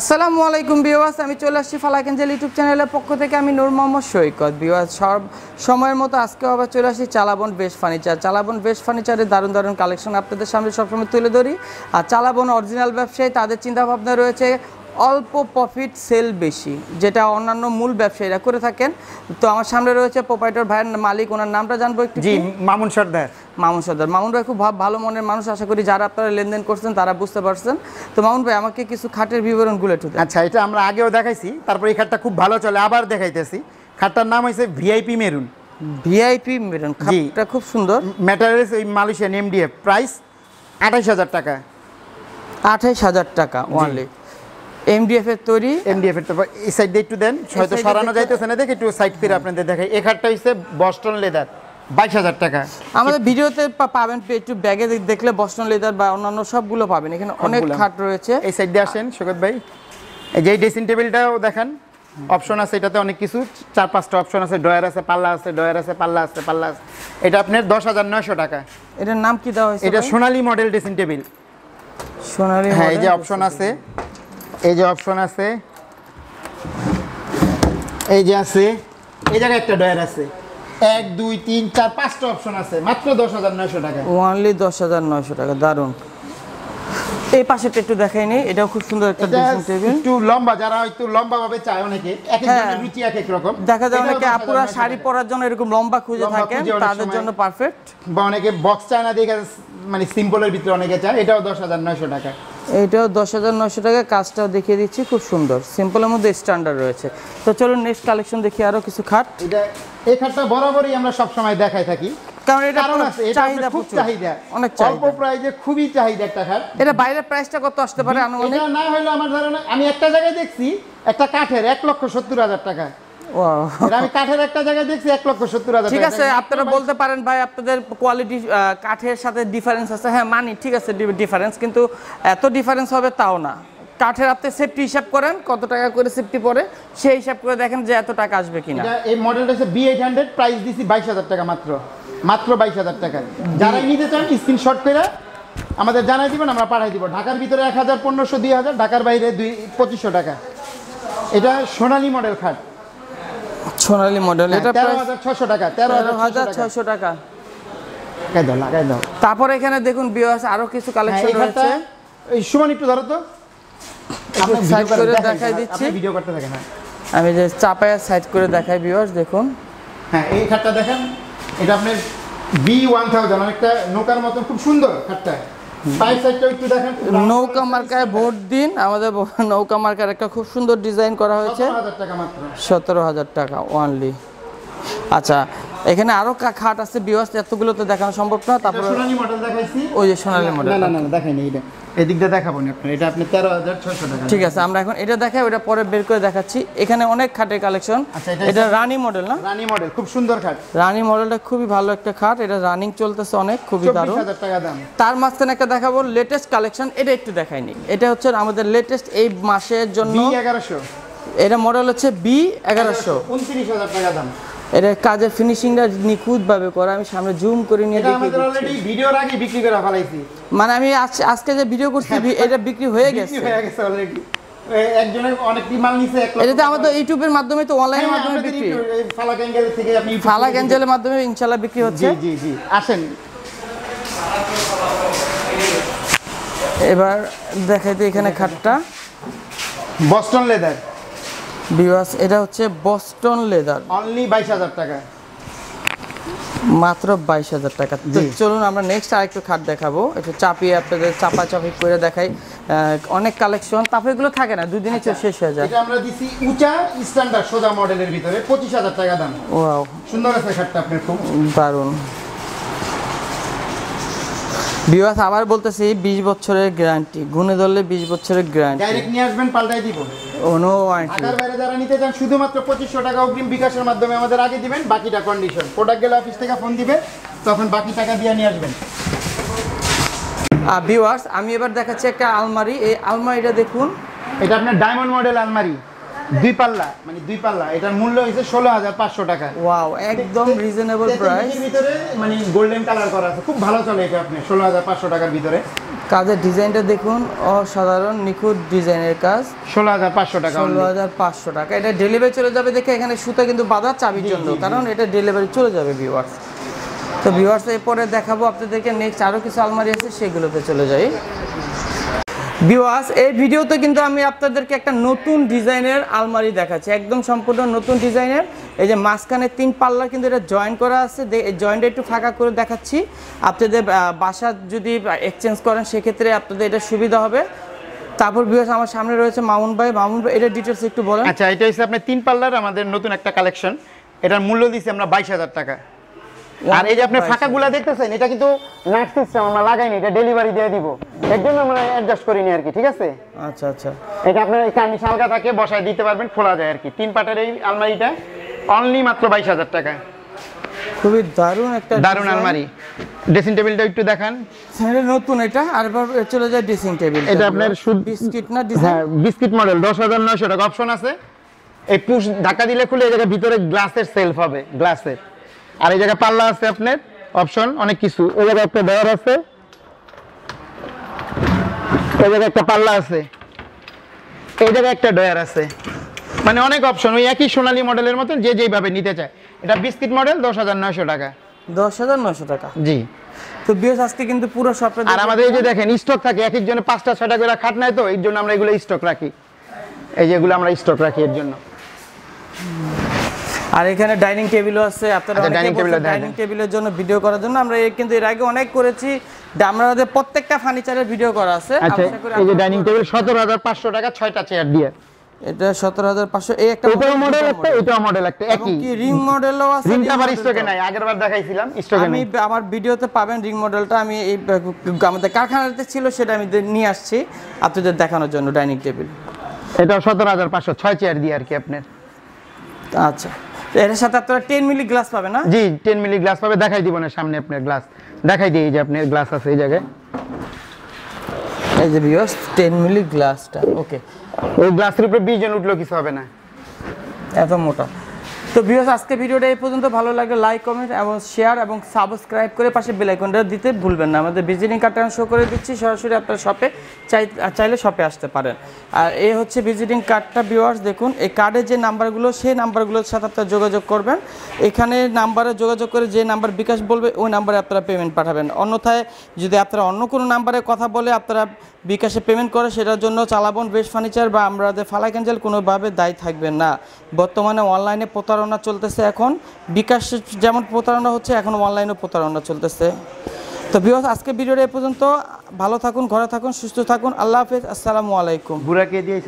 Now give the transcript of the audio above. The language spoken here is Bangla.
আসসালামু আলাইকুম বিওয়াস আমি চলে আসছি ফালাকেঞ্জেল ইউটিউব চ্যানেলের পক্ষ থেকে আমি নূর মোহাম্মদ সৈকত বিওয়াস সব সময়ের মতো আজকেও আবার চলে আসি Chalaban best furniture Chalaban best ফার্নিচারের দারুণ দারুণ কালেকশন আপনাদের সামনে সবসময় তুলে ধরি আর চালাবন অরিজিনাল ব্যবসায়ী তাদের চিন্তাভাবনা রয়েছে অল্প প্রফিট সেল বেশি যেটা অন্যান্য মূল ব্যবসায়ীরা করে থাকেন তো আমার সামনে রয়েছে প্রোপাইটার ভাইয়ের মালিক ওনার নামটা জানবো একটু জি মামুন সর্দার মামুন সর্দার মামুন ভাই খুব ভালো মনের মানুষ আশা করি যারা আপনারা লেনদেন করছেন তারা বুঝতে পারছেন তো মামুন ভাই আমাকে কিছু খাটের বিবরণগুলো একটু আচ্ছা এটা আমরা আগেও দেখাইছি তারপর এই খাটটা খুব ভালো চলে আবার দেখাইতেছি খাটটার নাম হয়েছে ভিআইপি মেরুন ভিআইপি মেরুন খাটটা খুব সুন্দর ম্যাটারিয়ালস ওই মালয়েশিয়ান এমডিএফ প্রাইস আঠাইশ হাজার টাকা আঠাইশ হাজার টাকা ওয়ানলি এমডিএফ এর তৈরি এমডিএফ এর তো এই সাইড দিয়ে একটু দেন হয়তো সরানো যাইতেছে না দেখে একটু সাইড ফিরে আপনাদের দেখাই হচ্ছে বস্টন লেদার বাইশ হাজার টাকা আমাদের ভিডিওতে পাবেন একটু ব্যাগে দেখলে বস্টন লেদার বা অন্যান্য সবগুলো পাবেন এখানে অনেক খাট রয়েছে এই সাইড দিয়ে আসেন সুগত ভাই যে ড্রেসিং টেবিলটাও দেখান অপশন আছে এটাতে অনেক কিছু চার পাঁচটা অপশন আছে ডয়ার আছে পাল্লা আছে ডয়ার আছে পাল্লা আছে পাল্লা আছে এটা আপনার দশ হাজার নয়শো টাকা এটার নাম কি দেওয়া হয়েছে এটা সোনালি মডেল ড্রেসিং টেবিল সোনালি হ্যাঁ এই যে অপশন আছে এই যে অপশন আছে এই যে আছে এই জায়গায় একটা ডয়ার আছে এক দুই তিন চার পাঁচটা অপশন আছে মাত্র দশ হাজার নয়শো টাকা ওয়ানলি দশ হাজার নয়শো টাকা দারুন এই পাশেটা একটু দেখাইনি এটাও খুব সুন্দর একটা ডিজাইন টেবিল একটু লম্বা যারা একটু লম্বা ভাবে চায় অনেকে এক একজনের হ্যাঁ। রুচি এক এক রকম দেখা যায় অনেকে আপুরা শাড়ি পরার জন্য এরকম লম্বা খুঁজে থাকে তাদের জন্য পারফেক্ট বা অনেকে বক্স চায় না দেখে মানে সিম্পলের ভিতরে অনেকে চায় এটাও দশ হাজার নয়শো টাকা এটাও দশ হাজার নশো টাকা কাজটাও দেখিয়ে দিচ্ছি খুব সুন্দর সিম্পলের মধ্যে স্ট্যান্ডার্ড রয়েছে তো চলুন নেক্সট কালেকশন দেখি আরও কিছু খাট এই খাটটা বরাবরই আমরা সবসময় দেখাই থাকি কারণ এটা খুব চাহিদা অনেক খুবই চাহিদা একটা খাট এটা বাইরের প্রাইসটা আসতে পারে না আমার ধারণা আমি একটা জায়গায় দেখছি একটা কাঠের এক লক্ষ সত্তর হাজার টাকা আমি কাঠের একটা জায়গায় দেখছি এক লক্ষ সত্তর হাজার ঠিক আছে আপনারা বলতে পারেন ভাই আপনাদের কোয়ালিটি কাঠের সাথে ডিফারেন্স আছে হ্যাঁ মানি ঠিক আছে ডিফারেন্স কিন্তু এত ডিফারেন্স হবে তাও না কাঠের আপনি সেফটি হিসাব করেন কত টাকা করে সেফটি সেই হিসাব করে দেখেন যে এত টাকা আসবে কিনা এই মডেলটা হচ্ছে বি এইট হান্ড্রেড প্রাইস বাইশ হাজার টাকা মাত্র মাত্র বাইশ হাজার যারাই নিতে চান আমাদের জানাই দিবেন আমরা পাঠাই দিব ঢাকার ভিতরে এক হাজার পনেরোশো দুই হাজার ঢাকার বাইরে দুই পঁচিশশো টাকা এটা সোনালী মডেল খাট সোনালী মডেল এটা তেরো ছশো টাকা তেরো হাজার ছশো টাকা লাগাই দাও লাগাই দাও তারপর এখানে দেখুন আছে আরো কিছু কালেকশন হ্যাঁ, আছে এই সমান একটু ধরো তো আপনি সাইড করে দেখাই হ্যাঁ, দিচ্ছি ভিডিও করতে থাকেন হ্যাঁ। আমি যে চাপায়া সাইড করে দেখাই বিওয়াস দেখুন হ্যাঁ এই খাতটা দেখেন এটা আপনার বি ওয়ান থাউজেন্ড অনেকটা নৌকার মতো খুব সুন্দর খাতটা নৌকা মার্কায় ভোট দিন আমাদের নৌকা মার্কার একটা খুব সুন্দর ডিজাইন করা হয়েছে সতেরো হাজার টাকা অনলি আচ্ছা এখানে আরো খাট আছে বিওয়াস এতগুলো তো দেখানো সম্ভব না তারপরে ওই যে সোনালী মডেল দেখাইনি এটা এদিকটা দেখাবো না এটা আপনি 13600 টাকা ঠিক আছে আমরা এখন এটা দেখাই ওটা পরে বের করে দেখাচ্ছি এখানে অনেক খাটের কালেকশন আচ্ছা, এটা রানী মডেল না রানী মডেল খুব সুন্দর খাট রানী মডেলটা খুবই ভালো একটা খাট এটা রানিং চলতেছে অনেক খুবই দারুণ তার মাঝখানে একটা দেখাবো লেটেস্ট কালেকশন এটা একটু দেখাইনি এটা হচ্ছে আমাদের লেটেস্ট এই মাসের জন্য এগারোশো এটা মডেল হচ্ছে বি 1100 29000 টাকা দাম এটা কাজের ফিনিশিংটা নিখুঁতভাবে করা আমি সামনে জুম করে নিয়ে দেখি ভিডিও আগে বিক্রি করে ফলাইছি মানে আমি আজকে যে ভিডিও করছি হ্যাঁ। এটা বিক্রি হয়ে গেছে হয়ে গেছে অলরেডি একজনের অনেক মাল নিছে আমাদের ইউটিউবের মাধ্যমে তো অনলাইনের হ্যাঁ, মাধ্যমে বিক্রি ফালাক অ্যাঞ্জেল থেকে আপনি মাধ্যমে ইনশাআল্লাহ বিক্রি হচ্ছে জি জি জি আসেন এবার দেখাইতে এখানে খাটটা বস্টন লেদার বিভাস এটা হচ্ছে বস্টন লেদার অনলি বাইশ হাজার টাকা মাত্র বাইশ হাজার টাকা চলুন আমরা নেক্সট আরেকটু খাট দেখাবো একটু চাপিয়ে আপনাদের চাপা চাপি করে দেখাই অনেক কালেকশন তারপরে এগুলো থাকে না দুদিনে আচ্ছা, শেষ হয়ে যায় আমরা দিচ্ছি উঁচা স্ট্যান্ডার্ড সোজা মডেলের ভিতরে পঁচিশ হাজার টাকা দাম ও সুন্দর আছে খাটটা আপনার খুব দারুণ বিবাস আবার বলতেছি বিশ বছরের গ্যারান্টি গুণে ধরলে বিশ বছরের গ্যারান্টি ডাইরেক্ট নিয়ে আসবেন পাল্টাই দিব কোনো বাইরে যারা নিতে চান শুধুমাত্র পঁচিশশো টাকা অগ্রিম বিকাশের মাধ্যমে আমাদের আগে দিবেন বাকিটা কন্ডিশন প্রোডাক্ট গেলে অফিস থেকে ফোন দিবে তখন বাকি টাকা দিয়ে নিয়ে আসবেন আর ভিউয়ার্স আমি এবার দেখাচ্ছি একটা আলমারি এই আলমারিটা দেখুন এটা আপনার ডায়মন্ড মডেল আলমারি দুই পাল্লা মানে দুই পাল্লা এটার মূল্য হইছে 16500 টাকা ওয়াও একদম রিজনেবল প্রাইস ভিতরে মানে গোল্ডেন কালার করা আছে খুব ভালো চলে এটা আপনি 16500 টাকার ভিতরে কাজের ডিজাইনটা দেখুন অসাধারণ নিখুঁত ডিজাইনের কাজ ষোলো হাজার পাঁচশো টাকা ষোলো হাজার পাঁচশো টাকা এটা ডেলিভারি চলে যাবে দেখে এখানে সুতা কিন্তু বাজার চাবির জন্য কারণ এটা ডেলিভারি চলে যাবে ভিউয়ার্স তো ভিউয়ার্স এরপরে দেখাবো আপনাদেরকে নেক্সট আরও কিছু আলমারি আছে সেগুলোতে চলে যাই বিওয়াস এই ভিডিওতে কিন্তু আমি আপনাদেরকে একটা নতুন ডিজাইনের আলমারি দেখাচ্ছি একদম সম্পূর্ণ নতুন ডিজাইনের এই যে মাঝখানে তিন পাল্লার কিন্তু এটা জয়েন করা আছে জয়েন্টটা একটু ফাঁকা করে দেখাচ্ছি আপনাদের বাসা যদি এক্সচেঞ্জ করেন সেক্ষেত্রে আপনাদের এটা সুবিধা হবে তারপর বিওয়াস আমার সামনে রয়েছে মামুন ভাই মামুন ভাই এটা ডিটেলস একটু বলেন আচ্ছা এটা হচ্ছে আপনার তিন পাল্লার আমাদের নতুন একটা কালেকশন এটার মূল্য দিয়েছি আমরা বাইশ হাজার টাকা আর এই যে আপনি ফাঁকাগুলা দেখতেছেন এটা কিন্তু নাট সিস্টেম আমরা লাগাইনি এটা ডেলিভারি দিয়ে দিব এর জন্য আমরা অ্যাডজাস্ট করিনি আর কি ঠিক আছে আচ্ছা আচ্ছা এটা আপনার এই কানি শালকা থাকে বসায় দিতে পারবেন খোলা যায় আর কি তিন পাটের এই আলমারিটা অনলি মাত্র বাইশ হাজার টাকা খুবই দারুণ একটা দারুণ আলমারি ড্রেসিং টেবিলটা একটু দেখান স্যার নতুন এটা আর চলে যায় ড্রেসিং টেবিল এটা আপনার শুধু বিস্কিট না হ্যাঁ বিস্কিট মডেল দশ হাজার নয়শো টাকা অপশন আছে এই পুশ ঢাকা দিলে খুলে এই জায়গায় ভিতরে গ্লাসের সেলফ হবে গ্লাসের আর এই জায়গায় পাল্লা আছে আপনার অপশন অনেক কিছু ওই জায়গায় একটা দেওয়ার আছে ওই জায়গায় একটা পাল্লা আছে এই জায়গায় একটা ডয়ার আছে মানে অনেক অপশন ওই একই সোনালী মডেলের মতন যে যেইভাবে নিতে চায় এটা বিস্কিট মডেল দশ হাজার নয়শো টাকা দশ হাজার নয়শো টাকা জি তো বিএস আজকে কিন্তু পুরো সবটা আর আমাদের এই যে দেখেন স্টক থাকে এক একজনের পাঁচটা ছয়টা করে খাট নাই তো এই জন্য আমরা এগুলো স্টক রাখি এই যেগুলো আমরা স্টক রাখি এর জন্য আর এখানে ডাইনিং টেবিলও আছে আপনারা আচ্ছা, ডাইনিং টেবিল ডাইনিং টেবিলের জন্য ভিডিও করার জন্য আমরা কিন্তু এর আগে অনেক করেছি আমাদের প্রত্যেকটা ফার্নিচারের ভিডিও করা আছে আচ্ছা, এই যে ডাইনিং টেবিল 17500 টাকা 6টা চেয়ার দিয়ে এটা 17500 এই একটা এটা মডেল একটা এটা মডেল একটা একই কি রিং মডেলও আছে রিংটা আবার স্টকে নাই আগেরবার দেখাইছিলাম স্টকে আমি আমার ভিডিওতে পাবেন রিং মডেলটা আমি এই আমাদের কারখানাতে ছিল সেটা আমি নিয়ে আসছি আপনাদের দেখানোর জন্য ডাইনিং টেবিল এটা 17500 6 চেয়ার দিয়ে আর কি আপনার আচ্ছা এটার সাথে আপনারা 10 মিলি গ্লাস পাবেন না জি 10 মিলি গ্লাস পাবে দেখাই দিব না সামনে আপনার গ্লাস দেখাই দিই যে আপনার গ্লাস আছে এই জায়গায় এই যে ভিউয়ার্স 10 মিলি গ্লাসটা ওকে ওই গ্লাসের উপরে 20 জন উঠলো কিছু হবে না এত মোটা তো ভিউয়ার্স আজকে ভিডিওটা এই পর্যন্ত ভালো লাগে লাইক কমেন্ট এবং শেয়ার এবং সাবস্ক্রাইব করে পাশে বেলাইকনটা দিতে ভুলবেন না আমাদের ভিজিটিং কার্ডটা আমি শো করে দিচ্ছি সরাসরি আপনার শপে চাই চাইলে শপে আসতে পারেন আর এই হচ্ছে ভিজিটিং কার্ডটা ভিউয়ার্স দেখুন এই কার্ডের যে নাম্বারগুলো সেই নাম্বারগুলোর সাথে আপনারা যোগাযোগ করবেন এখানে নাম্বারে যোগাযোগ করে যে নাম্বার বিকাশ বলবে ওই নাম্বারে আপনারা পেমেন্ট পাঠাবেন অন্যথায় যদি আপনারা অন্য কোনো নাম্বারে কথা বলে আপনারা বিকাশে পেমেন্ট করে সেটার জন্য চালাবন বেশ ফার্নিচার বা আমাদের ফালাকেঞ্জেল কোনোভাবে দায়ী থাকবেন না বর্তমানে অনলাইনে প্রতারণ প্রতারণা চলতেছে এখন বিকাশ যেমন প্রতারণা হচ্ছে এখন অনলাইনেও প্রতারণা চলতেছে তো বিহ আজকে ভিডিওটা এ পর্যন্ত ভালো থাকুন ঘরে থাকুন সুস্থ থাকুন আল্লাহ হাফেজ আসসালামু আলাইকুম বুড়াকে দিয়েছে